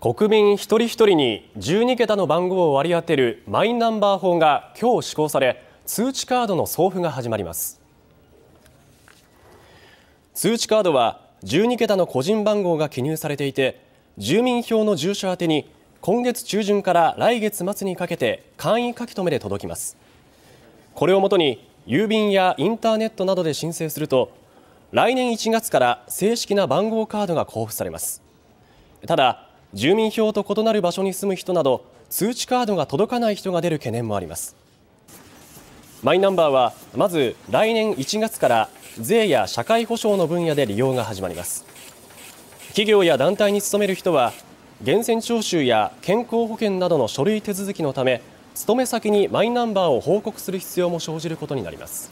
国民一人一人に12桁の番号を割り当てるマイナンバー法が今日施行され通知カードの送付が始まります通知カードは12桁の個人番号が記入されていて住民票の住所宛てに今月中旬から来月末にかけて簡易書き留めで届きますこれをもとに郵便やインターネットなどで申請すると来年1月から正式な番号カードが交付されますただ住民票と異なる場所に住む人など通知カードが届かない人が出る懸念もありますマイナンバーはまず来年1月から税や社会保障の分野で利用が始まります企業や団体に勤める人は源泉徴収や健康保険などの書類手続きのため勤め先にマイナンバーを報告する必要も生じることになります